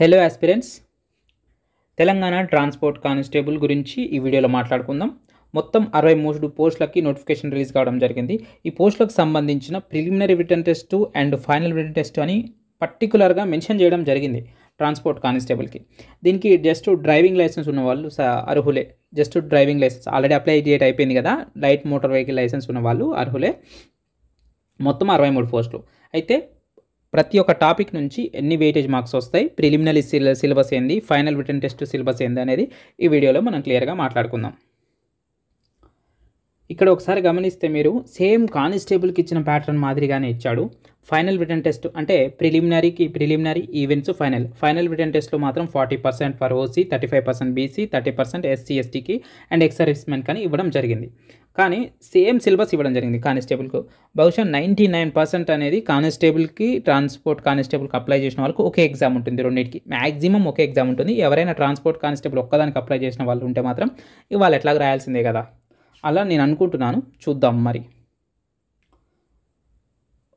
hello aspirants Telangana transport constable గురించి ఈ వీడియోలో మాట్లాడుకుందాం మొత్తం అరవై మూడు పోస్టులకి నోటిఫికేషన్ రిలీజ్ కావడం జరిగింది ఈ పోస్టులకు సంబంధించిన preliminary written test and final written test అని పర్టికులర్గా మెన్షన్ చేయడం జరిగింది ట్రాన్స్పోర్ట్ కానిస్టేబుల్కి దీనికి జస్ట్ డ్రైవింగ్ లైసెన్స్ ఉన్న వాళ్ళు అర్హులే just driving license already apply date అయిపోయింది కదా లైట్ మోటార్ వెహికల్ లైసెన్స్ ఉన్న వాళ్ళు అర్హులే మొత్తం అరవై మూడు పోస్టులు అయితే ప్రతి ఒక్క టాపిక్ నుంచి ఎన్ని వెయిటేజ్ మార్క్స్ వస్తాయి ప్రిలిమినరీ సిల సిలబస్ ఏంది ఫైనల్ రిటర్న్ టెస్ట్ సిలబస్ ఏంది అనేది ఈ వీడియోలో మనం క్లియర్గా మాట్లాడుకుందాం ఇక్కడ ఒకసారి గమనిస్తే మీరు సేమ్ కానిస్టేబుల్కి ఇచ్చిన ప్యాటర్న్ మాదిరిగానే ఇచ్చాడు ఫైనల్ రిటర్న్ టెస్ట్ అంటే ప్రిలిమినరీకి preliminary events final final written టెస్ట్లో మాత్రం forty percent for OC thirty five percent BC thirty percent SC ఎస్టీకి అండ్ ఎక్సర్విస్మెన్ కానీ ఇవ్వడం జరిగింది కానీ సేమ్ సిలబస్ ఇవ్వడం జరిగింది కానిస్టేబుల్కు బహుశా నైంటీ నైన్ పర్సెంట్ అనేది కానిస్టేబుల్కి ట్రాన్స్పోర్ట్ కానిస్టేబుల్కి అప్లై చేసిన వాళ్ళకి ఒకే ఎగ్జామ్ ఉంటుంది రెండింటికి మ్యాక్సిమం ఒకే ఎగ్జామ్ ఉంటుంది ఎవరైనా ట్రాన్స్పోర్ట్ కానిస్టేబుల్ ఒక్కదానికి అప్లై చేసిన వాళ్ళు ఉంటే మాత్రం ఇవాళ ఎట్లాగ రాయాల్సిందే కదా అలా నేను అనుకుంటున్నాను చూద్దాం మరి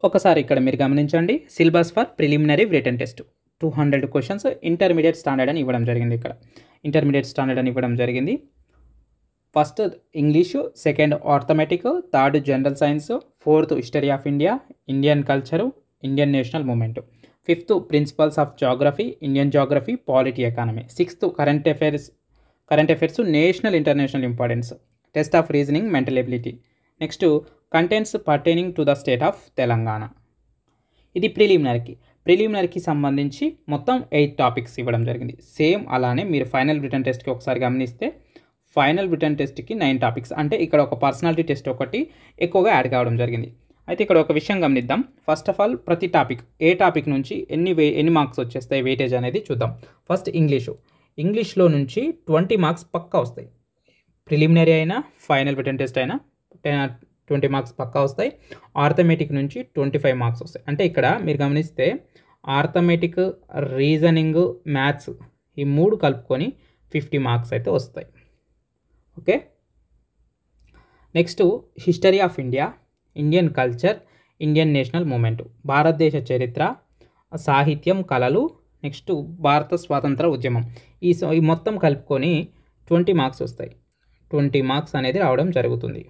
ఒకసారి ఇక్కడ మీరు గమనించండి syllabus for preliminary written test two hundred questions intermediate standard అని ఇవ్వడం జరిగింది ఇక్కడ ఇంటర్మీడియట్ స్టాండర్డ్ అని ఇవ్వడం జరిగింది first English second arithmetic third general science fourth history of India Indian culture Indian national movement fifth principles of geography Indian geography polity economy sixth current affairs current affairs national international importance test of reasoning mental ability next contents pertaining to the state of Telangana ఇది ప్రిలిమినరీకి ప్రిలిమినరీకి సంబంధించి మొత్తం eight topics ఇవ్వడం జరిగింది same అలానే మీరు final written టెస్ట్కి ఒకసారి గమనిస్తే ఫైనల్ రిటర్న్ టెస్ట్కి నైన్ టాపిక్స్ అంటే ఇక్కడ ఒక పర్సనాలిటీ టెస్ట్ ఒకటి ఎక్కువగా యాడ్ కావడం జరిగింది అయితే ఇక్కడ ఒక విషయం గమనిద్దాం ఫస్ట్ ఆఫ్ ఆల్ ప్రతి టాపిక్ ఏ టాపిక్ నుంచి ఎన్ని వే ఎన్ని మార్క్స్ వచ్చేస్తాయి వెయిటేజ్ అనేది చూద్దాం ఫస్ట్ ఇంగ్లీషు ఇంగ్లీష్లో నుంచి ట్వంటీ మార్క్స్ పక్కా వస్తాయి ప్రిలిమినరీ అయినా ఫైనల్ రిటర్న్ టెస్ట్ అయినా ట్వంటీ మార్క్స్ పక్కా వస్తాయి ఆర్థమెటిక్ నుంచి ట్వంటీ ఫైవ్ మార్క్స్ వస్తాయి అంటే ఇక్కడ మీరు గమనిస్తే ఆర్థమెటిక్ రీజనింగ్ మ్యాథ్స్ ఈ మూడు కలుపుకొని ఫిఫ్టీ మార్క్స్ అయితే వస్తాయి okay next history of India Indian culture Indian national movement భారతదేశ చరిత్ర సాహిత్యం కళలు నెక్స్ట్ భారత స్వాతంత్ర ఉద్యమం ఈ ఈ మొత్తం కలుపుకొని ట్వంటీ మార్క్స్ వస్తాయి ట్వంటీ మార్క్స్ అనేది రావడం జరుగుతుంది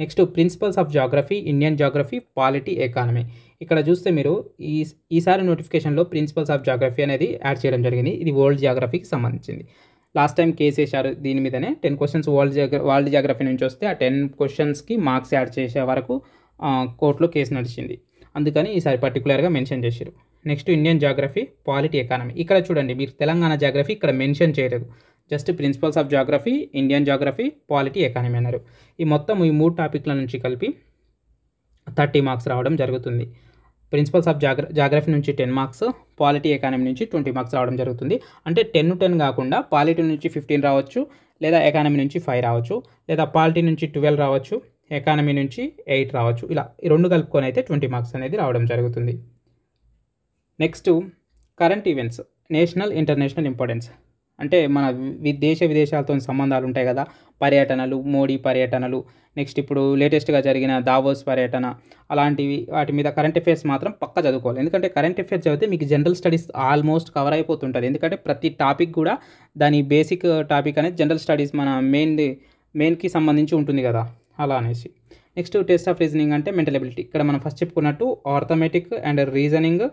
next principles of geography Indian geography polity economy ఇక్కడ చూస్తే మీరు ఈ ఈసారి నోటిఫికేషన్లో ప్రిన్సిపల్స్ ఆఫ్ జాగ్రఫీ అనేది యాడ్ చేయడం జరిగింది ఇది వరల్డ్ జాగ్రఫీకి సంబంధించింది లాస్ట్ టైం కేసు వేశారు దీని మీదనే టెన్ క్వశ్చన్స్ వరల్డ్ జియోగ్ర వరల్డ్ జాగ్రఫీ నుంచి వస్తే ఆ టెన్ క్వశ్చన్స్కి మార్క్స్ యాడ్ చేసే వరకు కోర్టులో కేసు నడిచింది అందుకని ఈసారి పర్టికులర్గా మెన్షన్ చేశారు next Indian geography polity economy ఇక్కడ చూడండి మీరు తెలంగాణ జాగ్రఫీ ఇక్కడ మెన్షన్ చేయలేదు just principles of geography Indian geography polity economy అన్నారు ఈ మొత్తం ఈ మూడు టాపిక్ల నుంచి కలిపి థర్టీ మార్క్స్ రావడం జరుగుతుంది ప్రిన్సిపల్స్ ఆఫ్ జాగ్ర జాగ్రఫీ నుంచి టెన్ మార్క్స్ పాలిటీ ఎకానమీ నుంచి ట్వంటీ మార్క్స్ రావడం జరుగుతుంది అంటే టెన్ టెన్ కాకుండా పాలిటీ నుంచి ఫిఫ్టీన్ రావచ్చు లేదా ఎకానమీ నుంచి ఫైవ్ రావచ్చు లేదా పాలిటీ నుంచి ట్వెల్వ్ రావచ్చు ఎకానమీ నుంచి ఎయిట్ రావచ్చు ఇలా ఈ రెండు కలుపుకొని అయితే ట్వంటీ మార్క్స్ అనేది రావడం జరుగుతుంది next current events national international importance అంటే మన దేశ విదేశాలతో సంబంధాలు ఉంటాయి కదా పర్యటనలు మోడీ పర్యటనలు నెక్స్ట్ ఇప్పుడు లేటెస్ట్గా జరిగిన దావోస్ పర్యటన అలాంటివి వాటి మీద కరెంట్ అఫేర్స్ మాత్రం పక్క చదువుకోవాలి ఎందుకంటే కరెంట్ అఫేర్స్ చదివితే మీకు జనరల్ స్టడీస్ ఆల్మోస్ట్ కవర్ అయిపోతుంటుంది ఎందుకంటే ప్రతి టాపిక్ కూడా దాని బేసిక్ టాపిక్ అనేది జనరల్ స్టడీస్ మన మెయిన్ మెయిన్కి సంబంధించి ఉంటుంది కదా అలా అనేసి నెక్స్ట్ టెస్ట్ ఆఫ్ రీజనింగ్ అంటే మెంటల్ ఎబిలిటీ ఇక్కడ మనం ఫస్ట్ చెప్పుకున్నట్టు ఆర్థమెటిక్ అండ్ రీజనింగ్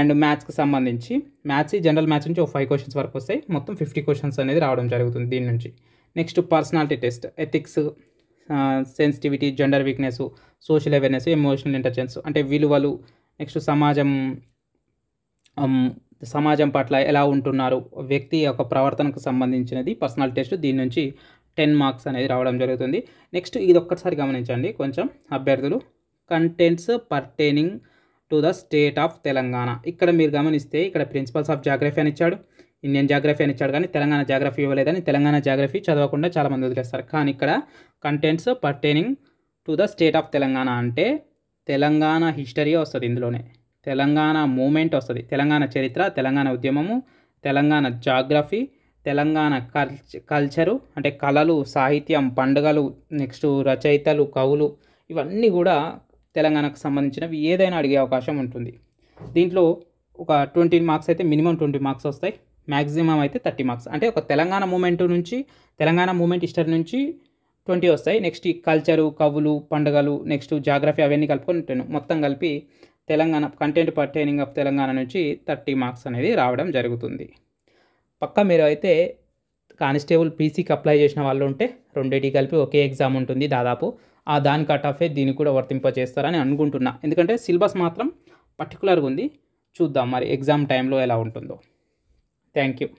అండ్ మ్యాథ్స్కి సంబంధించి మ్యాథ్స్ జనరల్ మ్యాథ్స్ నుంచి ఒక ఫైవ్ క్వశ్చన్స్ వరకు వస్తాయి మొత్తం ఫిఫ్టీ క్వశ్చన్స్ అనేది రావడం జరుగుతుంది దీని నుంచి next personality test ethics sensitivity gender weakness social awareness emotional intelligence అంటే విలువలు నెక్స్ట్ సమాజం సమాజం పట్ల ఎలా ఉంటున్నారు వ్యక్తి యొక్క ప్రవర్తనకు సంబంధించినది పర్సనల్ టెస్ట్ దీని నుంచి టెన్ మార్క్స్ అనేది రావడం జరుగుతుంది నెక్స్ట్ ఇది ఒక్కసారి గమనించండి కొంచెం అభ్యర్థులు contents pertaining to the state of Telangana ఇక్కడ మీరు గమనిస్తే ఇక్కడ ప్రిన్సిపల్స్ ఆఫ్ జాగ్రఫీ అని ఇచ్చాడు ఇండియన్ జాగ్రఫీ అని ఇచ్చాడు కానీ తెలంగాణ జాగ్రఫీ ఇవ్వలేదని తెలంగాణ జాగ్రఫీ చదవకుండా చాలామంది వదిలేస్తారు కానీ ఇక్కడ contents pertaining to the state of Telangana అంటే తెలంగాణ హిస్టరీ వస్తుంది ఇందులోనే తెలంగాణ మూమెంట్ వస్తుంది తెలంగాణ చరిత్ర తెలంగాణ ఉద్యమము తెలంగాణ జాగ్రఫీ తెలంగాణ కల్చరు అంటే కళలు సాహిత్యం పండుగలు నెక్స్ట్ రచయితలు కవులు ఇవన్నీ కూడా తెలంగాణకు సంబంధించినవి ఏదైనా అడిగే అవకాశం ఉంటుంది దీంట్లో ఒక ట్వంటీ మార్క్స్ అయితే మినిమం ట్వంటీ మార్క్స్ వస్తాయి మ్యాక్సిమం అయితే థర్టీ మార్క్స్ అంటే ఒక తెలంగాణ మూమెంట్ నుంచి తెలంగాణ మూమెంట్ హిస్టరీ నుంచి ట్వంటీ వస్తాయి నెక్స్ట్ కల్చరు కవులు పండుగలు నెక్స్ట్ జాగ్రఫీ అవన్నీ కలుపుకొని ఉంటాను మొత్తం కలిపి Telangana content pertaining of Telangana నుంచి థర్టీ మార్క్స్ అనేది రావడం జరుగుతుంది పక్క మీరు అయితే కానిస్టేబుల్ పీసీకి అప్లై చేసిన వాళ్ళు ఉంటే రెండింటికి కలిపి ఒకే ఎగ్జామ్ ఉంటుంది దాదాపు ఆ దాని కట్ ఆఫే దీన్ని కూడా వర్తింపజేస్తారని అనుకుంటున్నా ఎందుకంటే సిలబస్ మాత్రం పర్టికులర్గా ఉంది చూద్దాం మరి ఎగ్జామ్ టైంలో ఎలా ఉంటుందో థ్యాంక్ యూ